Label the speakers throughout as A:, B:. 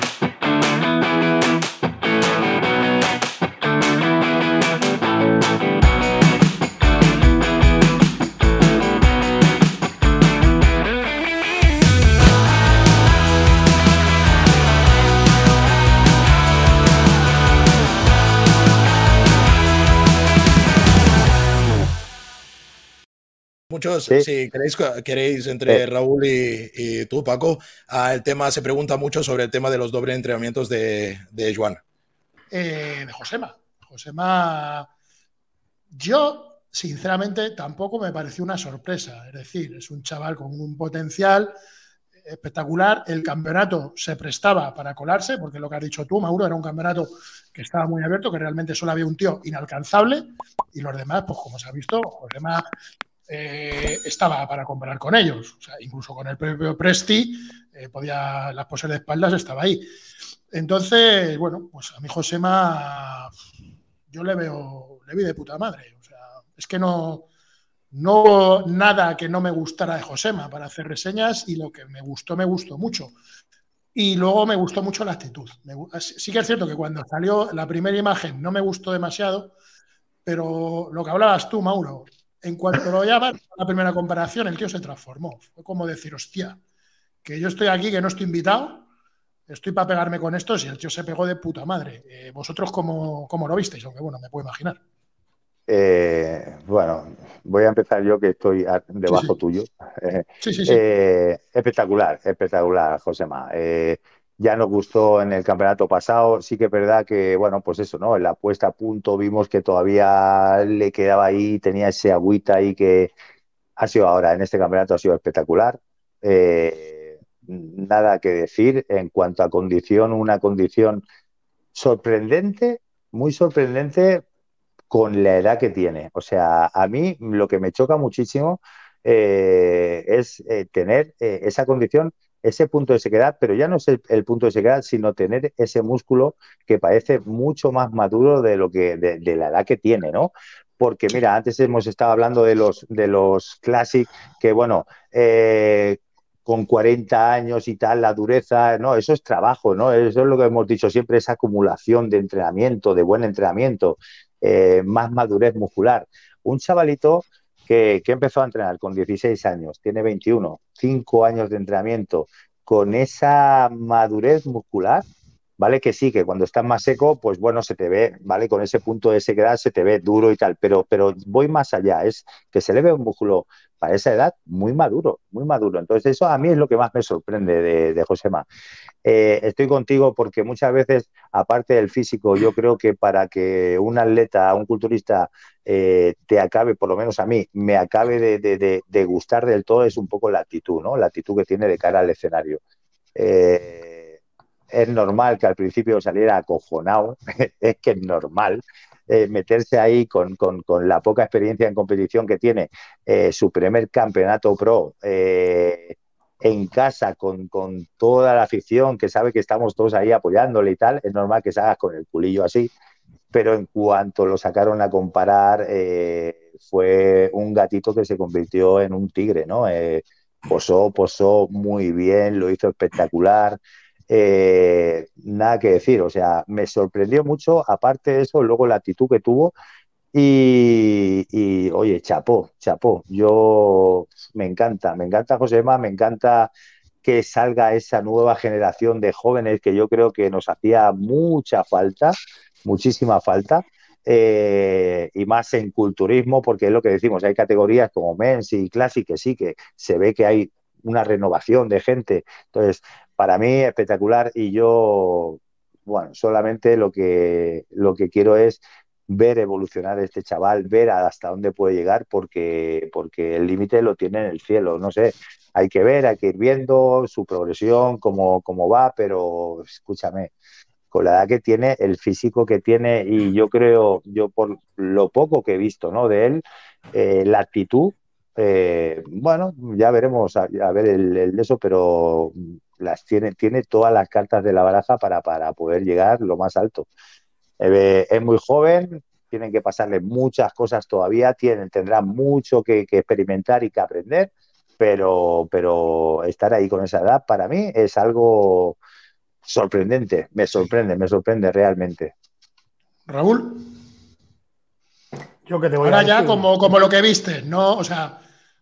A: thank you Muchos, si queréis, queréis entre eh. Raúl y, tú, Paco, el tema se pregunta mucho sobre el tema de los dobles entrenamientos de, de Joan.
B: Eh, de Josema. Josema, yo sinceramente tampoco me pareció una sorpresa. Es decir, es un chaval con un potencial espectacular. El campeonato se prestaba para colarse, porque lo que has dicho tú, Mauro, era un campeonato que estaba muy abierto, que realmente solo había un tío inalcanzable y los demás, pues como se ha visto, Josema eh, estaba para comparar con ellos. incluso con el propio Presti, eh, podía las poses de espaldas estaba ahí. Entonces, bueno, pues a mi Josema yo le veo, le vi de puta madre. O sea, es que no, no nada que no me gustara de Josema para hacer reseñas y lo que me gustó, me gustó mucho. Y luego me gustó mucho la actitud. sí que es cierto que cuando salió la primera imagen no me gustó demasiado, pero lo que hablabas tú, Mauro, en cuanto lo llaman, la primera comparación, el tío se transformó. Fue como decir, hostia, que yo estoy aquí, que no estoy invitado, estoy para pegarme con estos y el tío se pegó de puta madre. Eh, ¿Vosotros cómo, lo visteis? Aunque bueno, me puedo imaginar.
C: Eh, bueno, voy a empezar yo que estoy debajo tuyo. Eh, espectacular, espectacular, Josema ya nos gustó en el campeonato pasado. Sí que es verdad que, bueno, pues eso, ¿no? En la puesta a punto vimos que todavía le quedaba ahí, tenía ese agüita ahí que ha sido ahora, en este campeonato ha sido espectacular. Eh, nada que decir en cuanto a condición, una condición sorprendente, muy sorprendente con la edad que tiene. O sea, a mí lo que me choca muchísimo eh, es eh, tener esa condición ese punto de sequedad, pero ya no es el, punto de sequedad, sino tener ese músculo que parece mucho más maduro de lo que de, la edad que tiene, ¿no? Porque mira, antes hemos estado hablando de los de los que bueno, eh, con 40 años y tal, la dureza, no, eso es trabajo, ¿no? Eso es lo que hemos dicho siempre, esa acumulación de entrenamiento, de buen entrenamiento, eh, más madurez muscular. Un chavalito que, empezó a entrenar con 16 años, tiene 21, 5 años de entrenamiento, con esa madurez muscular, ¿vale? Que sí, que cuando estás más seco, pues bueno, se te ve, ¿vale? Con ese punto de sequedad se te ve duro y tal, pero, pero voy más allá, es que se le ve un músculo para esa edad muy maduro, muy maduro. Entonces eso a mí es lo que más me sorprende de, de Josema. Eh, estoy contigo porque muchas veces, aparte del físico, yo creo que para que un atleta, un culturista eh, te acabe, por lo menos a mí, me acabe de, gustar del todo es un poco la actitud, ¿no? La actitud que tiene de cara al escenario. Eh, es normal que al principio saliera acojonado, es que es normal. Eh, meterse ahí con, la poca experiencia en competición que tiene, eh, su primer campeonato pro eh, en casa, con, toda la afición que sabe que estamos todos ahí apoyándole y tal, es normal que salgas con el culillo así. Pero en cuanto lo sacaron a comparar, fue un gatito que se convirtió en un tigre, ¿no? posó, posó muy bien, lo hizo espectacular. Eh, nada que decir. O sea, me sorprendió mucho, aparte de eso, luego la actitud que tuvo. Y, oye, chapó, chapó. Yo me encanta, me encanta Josema, me encanta que salga esa nueva generación de jóvenes que yo creo que nos hacía mucha falta, muchísima falta. Eh, y más en culturismo, porque es lo que decimos, hay categorías como Men's y Classic que sí, que se ve que hay una renovación de gente. Entonces, para mí espectacular y yo, bueno, solamente lo que, lo que quiero es ver evolucionar este chaval, ver hasta dónde puede llegar, porque, porque el límite lo tiene en el cielo, no sé, hay que ver, hay que ir viendo su progresión, cómo, cómo va, pero escúchame, con la edad que tiene, el físico que tiene, y yo creo, yo por lo poco que he visto ¿no? de él, eh, la actitud, eh, bueno, ya veremos a, ver el, el, eso, pero las tiene, tiene todas las cartas de la baraja para, poder llegar lo más alto. es muy joven, tienen que pasarle muchas cosas todavía, tienen, tendrá mucho que, experimentar y que aprender, pero, pero estar ahí con esa edad para mí es algo sorprendente, me sorprende, me sorprende realmente.
B: Raúl. Yo que te voy a ya como, como lo que viste, ¿no? O sea,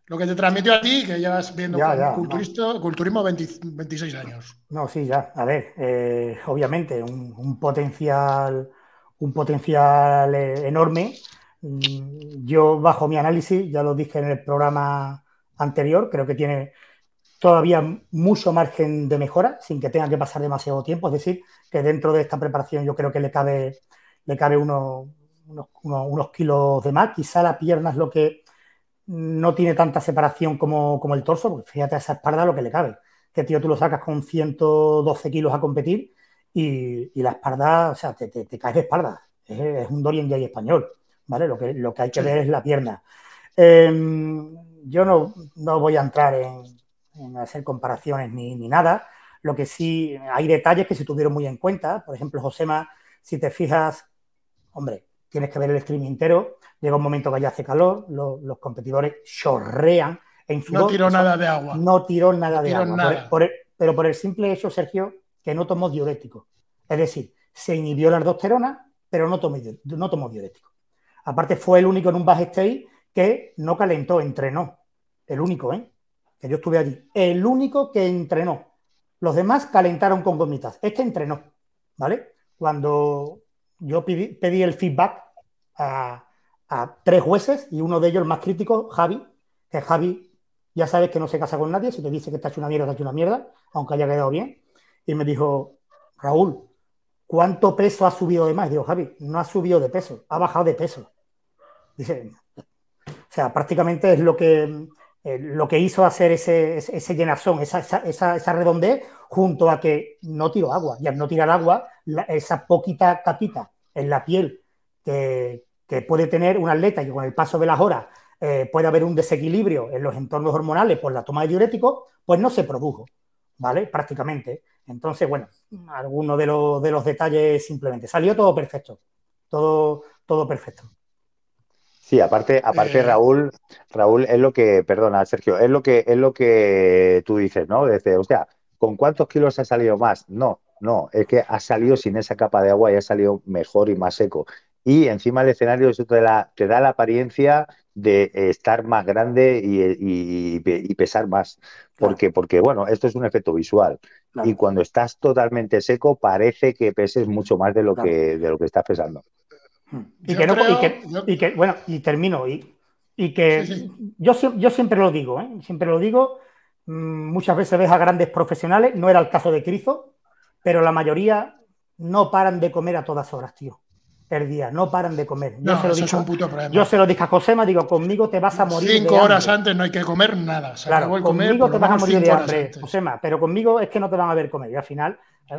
B: lo que te transmitió a ti, que llevas viendo ya, culturismo 26 años. No, sí, ya. A
D: ver, eh, obviamente, un, potencial, un potencial eh, enorme. Mm, yo, bajo mi análisis, ya lo dije en el programa anterior, creo que tiene todavía mucho margen de mejora sin que tenga que pasar demasiado tiempo. Es decir, que dentro de esta preparación yo creo que le cabe, le cabe unos, unos, kilos de más. Quizá la pierna es lo que no tiene tanta separación como, el torso, porque fíjate a esa espalda lo que le cabe. Que tío, tú lo sacas con 112 kilos a competir y, la espalda, o sea, te, te, caes de espalda. Es, un Dorian Jay español, ¿vale? Lo que, lo que hay que ver es la pierna. Em, yo no, no, voy a entrar en, hacer comparaciones ni, ni, nada. Lo que sí, hay detalles que se tuvieron muy en cuenta. Por ejemplo, Josema, si te fijas, hombre, tienes que ver el streaming entero, llega un momento que ya hace calor, los competidores chorrean en sudor. No tiró nada de agua. No tiró nada de agua. pero por el simple hecho, Sergio, que no tomó diurético. Es decir, se inhibió la aldosterona, pero no tomó, no diurético. Aparte, fue el único en un backstage que no calentó, entrenó. El único, ¿eh? Que yo estuve allí. El único que entrenó. Los demás calentaron con gomitas. Este entrenó, ¿vale? Cuando yo pedí, el feedback a, tres jueces y uno de ellos, el más crítico, Javi, que Javi ya sabes que no se casa con nadie, si te dice que te hecho una mierda, te hecho una mierda, aunque haya quedado bien. Y me dijo, Raúl, ¿cuánto peso ha subido de más? Digo, Javi, no ha subido de peso, ha bajado de peso. Dice, o sea, prácticamente es lo que, eh, lo que hizo hacer ese, ese, llenazón, esa, esa, esa, redondez, junto a que no tiró agua. Y al no tirar agua, esa poquita capita en la piel que, puede tener un atleta y con el paso de las horas eh, puede haber un desequilibrio en los entornos hormonales por la toma de diuréticos, pues no se produjo, ¿vale? Prácticamente. Entonces, bueno, algunos de los, de los detalles simplemente. Salió todo perfecto, todo, todo perfecto.
C: Sí, aparte, aparte eh. Raúl, Raúl es lo que, perdona Sergio, es lo que es lo que tú dices, ¿no? o sea, ¿con cuántos kilos ha salido más? No, no, es que ha salido sin esa capa de agua y ha salido mejor y más seco. Y encima el escenario te, da la apariencia de estar más grande y, pesar más. Porque, bueno, esto es un efecto visual. Y cuando estás totalmente seco, parece que peses mucho más de lo, que, estás pesando.
D: Y que, bueno, y termino. Y, que Yo, siempre lo digo, ¿eh? siempre lo digo. Mm, muchas veces ves a grandes profesionales, no era el caso de Crizo, pero la mayoría no paran de comer a todas horas, tío. El día, no paran de comer. Yo, se, lo
B: digo,
D: dije, a Josema, digo,
B: conmigo te vas a morir. Cinco horas antes no hay que comer nada. claro, conmigo comer, te vas a morir de hambre,
D: Josema, pero conmigo es que no te van a ver comer. Y al final,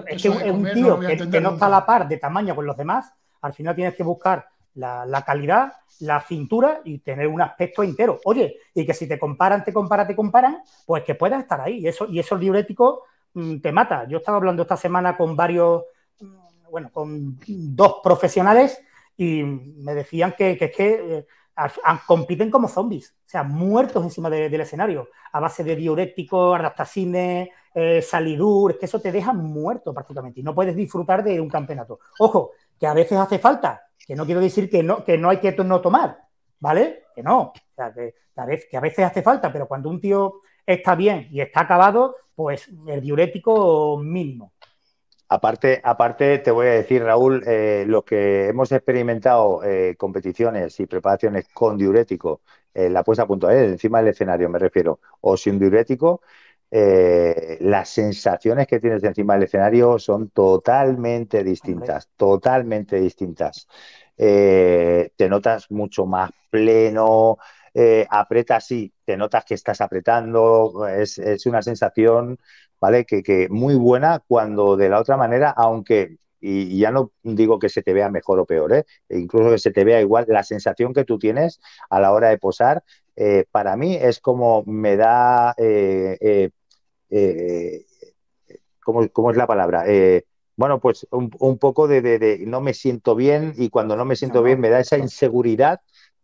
D: es que es un tío que, no está a la par de tamaño con los demás, al final tienes que buscar la, calidad, la cintura y tener un aspecto entero. Oye, y que si te comparan, te comparan, te comparan, pues que puedas estar ahí. Y, eso, y diurético. Mm, te mata. Yo estaba hablando esta semana con varios, mm, bueno, con dos profesionales y me decían que, que es que eh, compiten como zombies, o sea, muertos encima del escenario, a base de diuréticos, adaptacines, eh, salidur, es que eso te deja muerto prácticamente y no puedes disfrutar de un campeonato. Ojo, que a veces hace falta, que no quiero decir que no, que no hay que no tomar, ¿vale? Que no, que, a veces, hace falta, pero cuando un tío está bien y está acabado, pues el diurético mínimo.
C: Aparte, aparte, te voy a decir, Raúl, eh, lo que hemos experimentado eh, competiciones y preparaciones con diurético, eh, la puesta a punto, encima del escenario me refiero, o sin diurético, las sensaciones que tienes encima del escenario son totalmente distintas, totalmente distintas. te notas mucho más pleno, eh, y te notas que estás apretando, es, una sensación, ¿vale? Que, muy buena cuando de la otra manera, aunque, y, ya no digo que se te vea mejor o peor, ¿eh? e incluso que se te vea igual, la sensación que tú tienes a la hora de posar, eh, para mí es como me da, eh, ¿cómo, es la palabra? bueno, pues un, poco de, no me siento bien y cuando no me siento bien me da esa inseguridad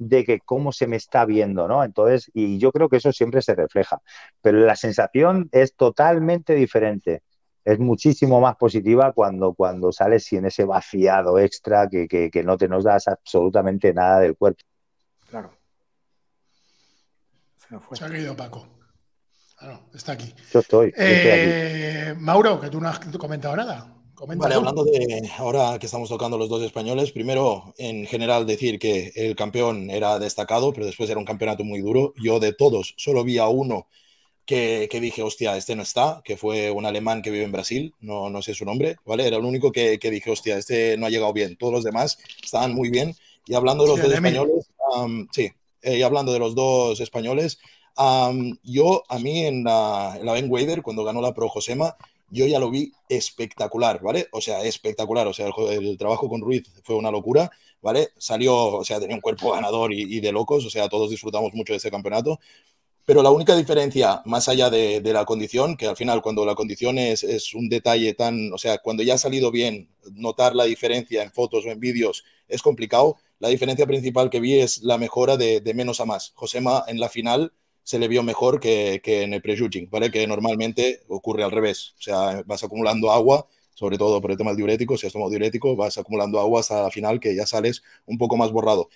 C: de que cómo se me está viendo, ¿no? Entonces, y yo creo que eso siempre se refleja, pero la sensación es totalmente diferente. Es muchísimo más positiva cuando, cuando sales sin ese vaciado extra que, que, no te nos das absolutamente nada del cuerpo.
B: Claro. Se, ha caído Paco. Ah, está aquí.
A: Yo estoy. Eh,
B: Mauro, que tú no has comentado nada vale, hablando de
A: ahora que estamos tocando los dos españoles, primero en general decir que el campeón era destacado, pero después era un campeonato muy duro. Yo de todos solo vi a uno que, que dije, hostia, este no está, que fue un alemán que vive en Brasil, no, no sé su nombre, ¿vale? Era el único que, que dije, hostia, este no ha llegado bien. Todos los demás estaban muy bien. Y hablando de los dos españoles, sí, eh, y hablando de los dos españoles, yo a mí en la, en la Ben Wader, cuando ganó la Pro Josema, yo ya lo vi espectacular, ¿vale? O sea, espectacular, o sea, el, trabajo con Ruiz fue una locura, ¿vale? Salió, o sea, tenía un cuerpo ganador y, de locos, o sea, todos disfrutamos mucho de ese campeonato. Pero la única diferencia, más allá de, la condición, que al final cuando la condición es, un detalle tan, o sea, cuando ya ha salido bien, notar la diferencia en fotos o en vídeos es complicado. La diferencia principal que vi es la mejora de, de menos a más. Josema en la final se le vio mejor que, en el pre Que normalmente ocurre al revés, o sea, vas acumulando agua, sobre todo por el tema del diurético, si has tomado diurético, vas acumulando agua hasta la final que ya sales un poco más borrado.